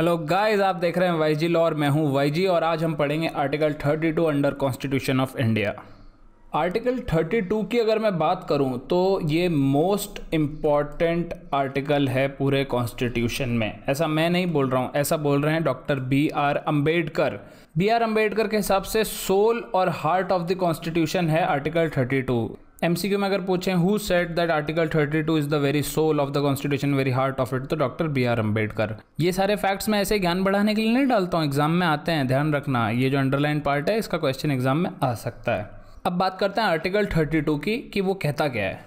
hello guys आप देख रहे हैं वाईजी लॉ और मैं हूं जी और आज हम पढ़ेंगे article 32 under constitution of India article 32 की अगर मैं बात करूं तो ये मोस्ट इम्पॉर्टेंट आर्टिकल है पूरे कॉन्स्टिट्यूशन में ऐसा मैं नहीं बोल रहा हूं ऐसा बोल रहे हैं doctor B R Ambedkar B R Ambedkar के हिसाब से सोल और हार्ट ऑफ द कॉन्स्टिट्यूशन है आर्टिकल 32 एमसीक्यू में अगर पूछें who said that article 32 is the very soul of the constitution very heart of it तो डॉक्टर बी आर अम्बेडकर ये सारे फैक्ट्स मैं ऐसे ज्ञान बढ़ाने के लिए नहीं डालता हूँ एग्जाम में आते हैं ध्यान रखना ये जो अंडरलाइन पार्ट है इसका क्वेश्चन एग्जाम में आ सकता है अब बात करते हैं आर्टिकल 32 की कि वो कहता क्या है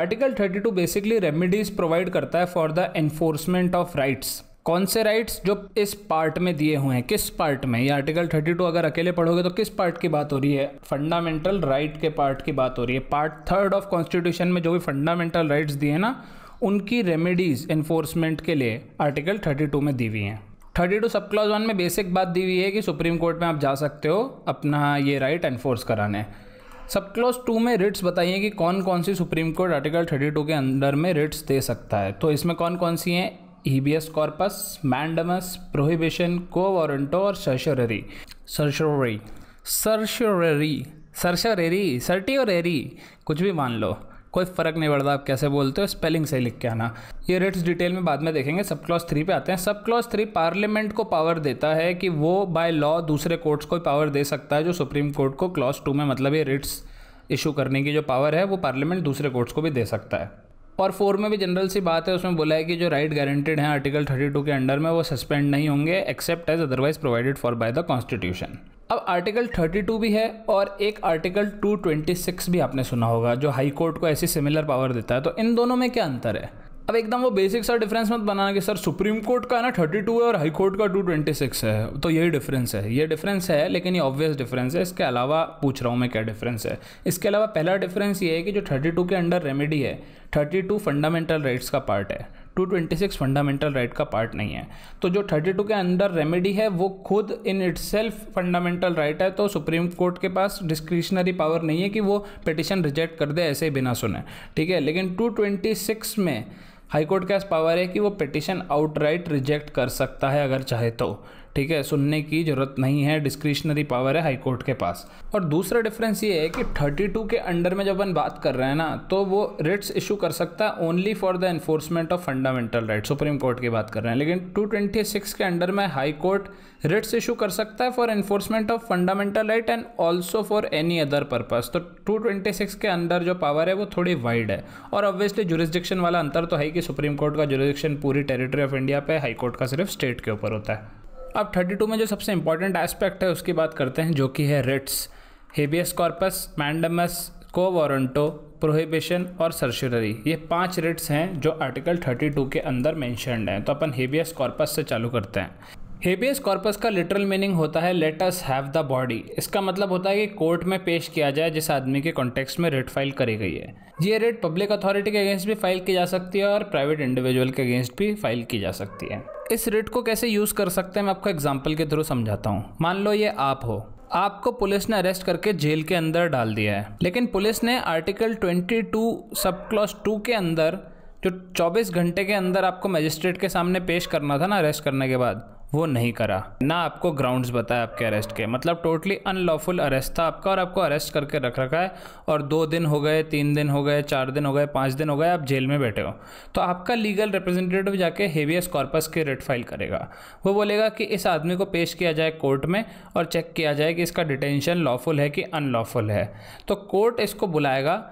आर्टिकल 32 बेसिकली रेमेडीज प्रोवाइड करता है for the enforcement of rights कौन से राइट्स जो इस पार्ट में दिए हुए हैं किस पार्ट में ये आर्टिकल 32 अगर अकेले पढ़ोगे तो किस पार्ट की बात हो रही है फंडामेंटल राइट right के पार्ट की बात हो रही है पार्ट थर्ड ऑफ कॉन्स्टिट्यूशन में जो भी फंडामेंटल राइट्स दिए हैं ना उनकी रेमेडीज इन्फोर्समेंट के लिए आर्टिकल 32 में दी हुई हैं 32 टू सब क्लॉज वन में बेसिक बात दी हुई है कि सुप्रीम कोर्ट में आप जा सकते हो अपना ये राइट right एनफोर्स कराने सब क्लॉज टू में रिट्स बताइए कि कौन कौन सी सुप्रीम कोर्ट आर्टिकल 32 के अंडर में रिट्स दे सकता है तो इसमें कौन कौन सी हैं habeas corpus mandamus prohibition quo warranto और सर्शररी सर्शोरी सर्टी और एरी कुछ भी मान लो कोई फ़र्क नहीं पड़ता आप कैसे बोलते हो स्पेलिंग से लिख के आना ये रिट्स डिटेल में बाद में देखेंगे सब क्लॉज थ्री पे आते हैं सब क्लॉज थ्री पार्लियामेंट को पावर देता है कि वो बाय लॉ दूसरे कोर्ट्स को पावर दे सकता है जो सुप्रीम कोर्ट को क्लॉज टू में मतलब ये रिट्स इशू करने की जो पावर है वो पार्लियामेंट दूसरे कोर्ट्स को भी दे सकता है और फोर में भी जनरल सी बात है उसमें बोला है कि जो राइट गारंटेड है आर्टिकल 32 के अंडर में वो सस्पेंड नहीं होंगे except as otherwise provided for by the constitution अब आर्टिकल 32 भी है और एक आर्टिकल 226 भी आपने सुना होगा जो हाई कोर्ट को ऐसी सिमिलर पावर देता है तो इन दोनों में क्या अंतर है अब एकदम वो बेसिक सर डिफरेंस मत बनाना कि सर सुप्रीम कोर्ट का है ना थर्टी टू है और हाई कोर्ट का टू ट्वेंटी सिक्स है तो यही डिफरेंस है ये डिफरेंस है लेकिन ये ऑब्वियस डिफरेंस है इसके अलावा पूछ रहा हूँ मैं क्या डिफरेंस है इसके अलावा पहला डिफरेंस ये है कि जो थर्टी टू के अंडर रेमेडी है थर्टी टू फंडामेंटल राइट्स का पार्ट है two twenty six fundamental right का पार्ट नहीं है तो जो थर्टी टू के अंडर रेमेडी है वो खुद in itself fundamental right है तो सुप्रीम कोर्ट के पास डिस्क्रिशनरी पावर नहीं है कि वो पिटिशन रिजेक्ट कर दे ऐसे ही बिना सुने ठीक है लेकिन टू ट्वेंटी सिक्स में हाईकोर्ट के पास पावर है कि वो पिटिशन आउटराइट रिजेक्ट कर सकता है अगर चाहे तो ठीक है सुनने की ज़रूरत नहीं है डिस्क्रिशनरी पावर है हाई कोर्ट के पास और दूसरा डिफरेंस ये है कि 32 के अंडर में जब हम बात कर रहे हैं ना तो वो रिट्स इशू कर सकता है only for the enforcement of fundamental right supreme court की बात कर रहे हैं लेकिन 226 के अंडर में हाई कोर्ट रिट्स इशू कर सकता है for enforcement of fundamental right and also for any other purpose तो टू के अंडर जो पावर है वो थोड़ी वाइड है और ऑब्वियसली जुरिस्डिक्शन वाला अंतर तो है कि सुप्रीम कोर्ट का जुरिस्डिक्शन पूरी टेरिटरी ऑफ इंडिया पे हाई कोर्ट का सिर्फ स्टेट के ऊपर होता है अब 32 में जो सबसे इंपॉर्टेंट एस्पेक्ट है उसकी बात करते हैं जो कि है रिट्स हेबियस कॉर्पस मैंडमस को वॉरंटो प्रोहिबिशन और सर्शररी ये पांच रिट्स हैं जो आर्टिकल 32 के अंदर मैंशनड हैं तो अपन हेबियस कॉर्पस से चालू करते हैं हेबियस कॉर्पस का लिटरल मीनिंग होता है let us have the body इसका मतलब होता है कि कोर्ट में पेश किया जाए जिस आदमी के कॉन्टेक्स्ट में रेट फाइल करी गई है ये रेट पब्लिक अथॉरिटी के अगेंस्ट भी फाइल की जा सकती है और प्राइवेट इंडिविजुअल के अगेंस्ट भी फाइल की जा सकती है इस रिट को कैसे यूज़ कर सकते हैं मैं आपको एग्जाम्पल के थ्रू समझाता हूँ मान लो ये आप हो आपको पुलिस ने अरेस्ट करके जेल के अंदर डाल दिया है लेकिन पुलिस ने आर्टिकल 22 सब क्लॉस टू के अंदर जो 24 घंटे के अंदर आपको मजिस्ट्रेट के सामने पेश करना था ना अरेस्ट करने के बाद वो नहीं करा ना आपको ग्राउंड्स बताए आपके अरेस्ट के मतलब टोटली अनलॉफुल अरेस्ट था आपका और आपको अरेस्ट करके रख रखा है और दो दिन हो गए तीन दिन हो गए चार दिन हो गए पाँच दिन हो गए आप जेल में बैठे हो तो आपका लीगल रिप्रेजेंटेटिव जाके हेवियस कॉर्पस के रेट फाइल करेगा वो बोलेगा कि इस आदमी को पेश किया जाए कोर्ट में और चेक किया जाए कि इसका डिटेंशन लॉफुल है कि अनलॉफुल है तो कोर्ट इसको बुलाएगा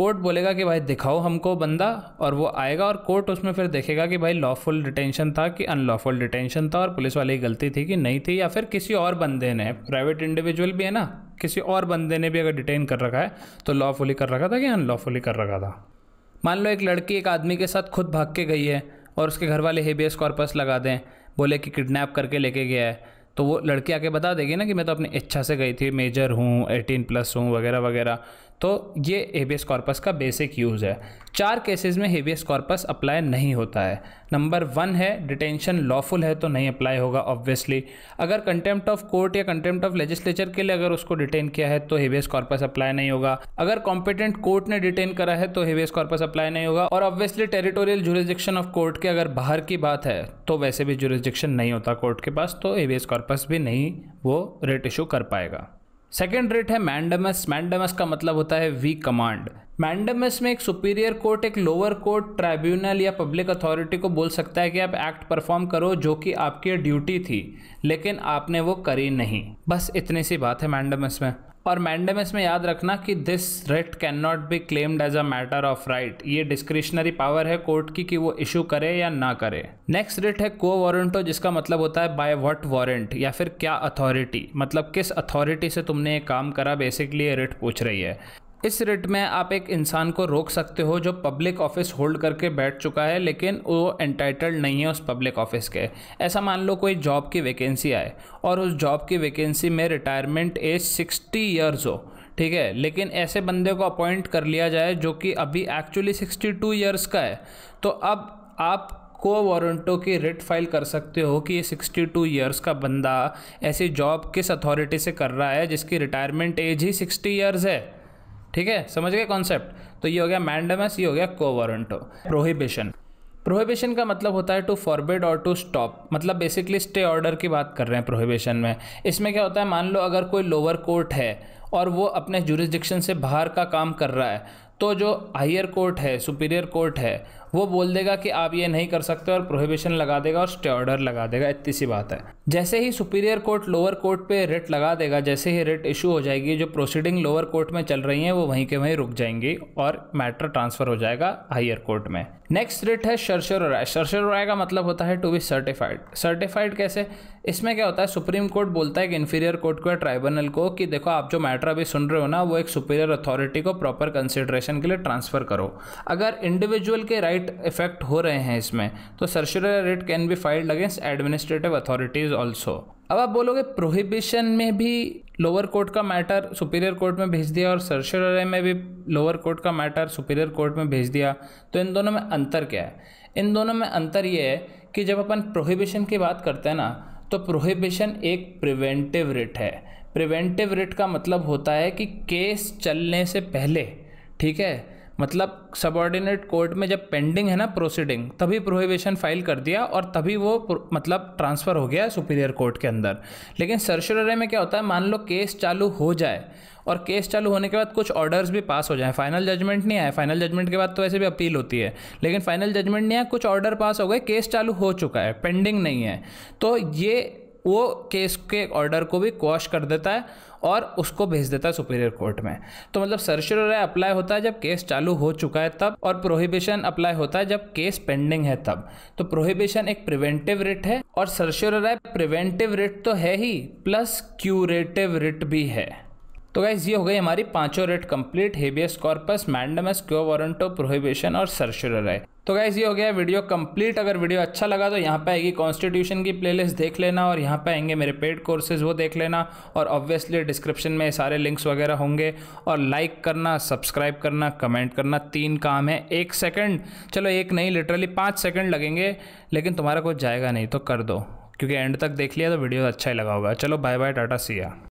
कोर्ट बोलेगा कि भाई दिखाओ हमको बंदा और वो आएगा और कोर्ट उसमें फिर देखेगा कि भाई लॉफुल डिटेंशन था कि अनलॉफुल डिटेंशन था और पुलिस वाले की गलती थी कि नहीं थी या फिर किसी और बंदे ने प्राइवेट इंडिविजुअल भी है ना किसी और बंदे ने भी अगर डिटेन कर रखा है तो लॉफुली कर रखा था कि अनलॉफुली कर रखा था मान लो एक लड़की एक आदमी के साथ खुद भाग के गई है और उसके घर वाले हेबियस कॉर्पस लगा दें बोले कि किडनैप करके लेके गया है तो वो लड़की आके बता देगी ना कि मैं तो अपनी इच्छा से गई थी मेजर हूँ एटीन प्लस हूँ वगैरह वगैरह तो ये हेबियस कॉर्पस का बेसिक यूज़ है चार केसेस में हेबियस कॉर्पस अप्लाई नहीं होता है नंबर वन है डिटेंशन लॉफुल है तो नहीं अप्लाई होगा ऑब्वियसली अगर कंटेम्प्ट ऑफ कोर्ट या कंटेम्प्ट ऑफ लेजिस्लेचर के लिए अगर उसको डिटेन किया है तो हेबियस कॉर्पस अप्लाई नहीं होगा अगर कॉम्पिटेंट कोर्ट ने डिटेन करा है तो हेबियस कॉर्पस अप्लाई नहीं होगा और obviously territorial jurisdiction of court के अगर बाहर की बात है तो वैसे भी जुरिस्डिक्शन नहीं होता कोर्ट के पास तो हेबियस कॉर्पस भी नहीं वो रेट इशू कर पाएगा सेकेंड रेट है मैंडमस मैंडमस का मतलब होता है वी कमांड मैंडमस में एक सुपीरियर कोर्ट एक लोअर कोर्ट ट्राइब्यूनल या पब्लिक अथॉरिटी को बोल सकता है कि आप एक्ट परफॉर्म करो जो कि आपकी ड्यूटी थी लेकिन आपने वो करी नहीं बस इतनी सी बात है मैंडमस में और मैंडेमस में याद रखना कि this writ can not be claimed as a matter of right ये डिस्क्रिशनरी पावर है कोर्ट की कि वो इशू करे या ना करे नेक्स्ट रिट है को वारंटो जिसका मतलब होता है बाय व्हाट वारंट या फिर क्या अथॉरिटी मतलब किस अथॉरिटी से तुमने ये काम करा बेसिकली ये रिट पूछ रही है इस रिट में आप एक इंसान को रोक सकते हो जो पब्लिक ऑफिस होल्ड करके बैठ चुका है लेकिन वो एंटाइटल्ड नहीं है उस पब्लिक ऑफिस के ऐसा मान लो कोई जॉब की वैकेंसी आए और उस जॉब की वैकेंसी में रिटायरमेंट एज सिक्सटी ईयर्स हो ठीक है लेकिन ऐसे बंदे को अपॉइंट कर लिया जाए जो कि अभी एक्चुअली सिक्सटी टू ईयर्स का है तो अब आप को वारंटो की रिट फाइल कर सकते हो कि ये 62 ईयर्स का बंदा ऐसी जॉब किस अथॉरिटी से कर रहा है जिसकी रिटायरमेंट एज ही 60 ईयर्स है ठीक है समझ गए कॉन्सेप्ट तो ये हो गया मैंडमस ये हो गया कोवरंटो प्रोहिबिशन प्रोहिबिशन का मतलब होता है टू फॉरबिड और टू स्टॉप मतलब बेसिकली स्टे ऑर्डर की बात कर रहे हैं प्रोहिबिशन में इसमें क्या होता है मान लो अगर कोई लोअर कोर्ट है और वो अपने जुरिस्डिक्शन से बाहर का काम कर रहा है तो जो हायर कोर्ट है सुपीरियर कोर्ट है वो बोल देगा कि आप ये नहीं कर सकते और प्रोहिबिशन लगा देगा और स्टे ऑर्डर लगा देगा इतनी सी बात है जैसे ही सुपीरियर कोर्ट लोअर कोर्ट पे रिट लगा देगा जैसे ही रिट इशू हो जाएगी जो प्रोसीडिंग लोअर कोर्ट में चल रही हैं वो वहीं के वहीं रुक जाएंगी और मैटर ट्रांसफ़र हो जाएगा हायर कोर्ट में नेक्स्ट रिट है शर्शर शर्शर का मतलब होता है टू बी सर्टिफाइड सर्टिफाइड कैसे इसमें क्या होता है सुप्रीम कोर्ट बोलता है कि इन्फीरियर कोर्ट को या ट्राइब्यूनल को कि देखो आप जो मैटर अभी सुन रहे हो ना वो एक सुपीरियर अथॉरिटी को प्रॉपर कंसिडरेशन सेक्शन के लिए ट्रांसफ़र करो अगर इंडिविजुअल के राइट right इफेक्ट हो रहे हैं इसमें तो certiorari writ can be filed against administrative authorities also अब आप बोलोगे प्रोहिबिशन में भी लोअर कोर्ट का मैटर सुपीरियर कोर्ट में भेज दिया और सर्शररे में भी लोअर कोर्ट का मैटर सुपीरियर कोर्ट में भेज दिया तो इन दोनों में अंतर क्या है इन दोनों में अंतर ये है कि जब अपन प्रोहिबिशन की बात करते हैं ना तो प्रोहिबिशन एक प्रिवेंटिव रिट है प्रिवेंटिव रिट का मतलब होता है कि केस चलने से पहले ठीक है मतलब सबऑर्डिनेट कोर्ट में जब पेंडिंग है ना प्रोसीडिंग तभी प्रोहिबिशन फाइल कर दिया और तभी वो मतलब ट्रांसफ़र हो गया सुपीरियर कोर्ट के अंदर लेकिन सर्शुररे में क्या होता है मान लो केस चालू हो जाए और केस चालू होने के बाद कुछ ऑर्डर्स भी पास हो जाए फाइनल जजमेंट नहीं आया फाइनल जजमेंट के बाद तो वैसे भी अपील होती है लेकिन फाइनल जजमेंट नहीं आया कुछ ऑर्डर पास हो गए केस चालू हो चुका है पेंडिंग नहीं है तो ये वो केस के ऑर्डर को भी क्वाश कर देता है और उसको भेज देता है सुपीरियर कोर्ट में तो मतलब सर्शर राय अप्लाई होता है जब केस चालू हो चुका है तब और प्रोहिबिशन अप्लाई होता है जब केस पेंडिंग है तब तो प्रोहिबिशन एक प्रिवेंटिव रिट है और सर्शर राय प्रिवेंटिव रिट तो है ही प्लस क्यूरेटिव रिट भी है तो गाइज ये हो गई हमारी पांचों writ complete habeas corpus mandamus quo warranto prohibition और सर्शुरर राय तो गाइज ये हो गया वीडियो कंप्लीट अगर वीडियो अच्छा लगा तो यहाँ पे आएगी कॉन्स्टिट्यूशन की प्लेलिस्ट देख लेना और यहाँ पे आएंगे मेरे पेड कोर्सेज वो देख लेना और ऑब्वियसली डिस्क्रिप्शन में सारे लिंक्स वगैरह होंगे और लाइक करना सब्सक्राइब करना कमेंट करना तीन काम है एक सेकेंड चलो एक नहीं लिटरली पाँच सेकेंड लगेंगे लेकिन तुम्हारा कुछ जाएगा नहीं तो कर दो क्योंकि एंड तक देख लिया तो वीडियो अच्छा ही लगा होगा चलो बाय बाय टाटा सिया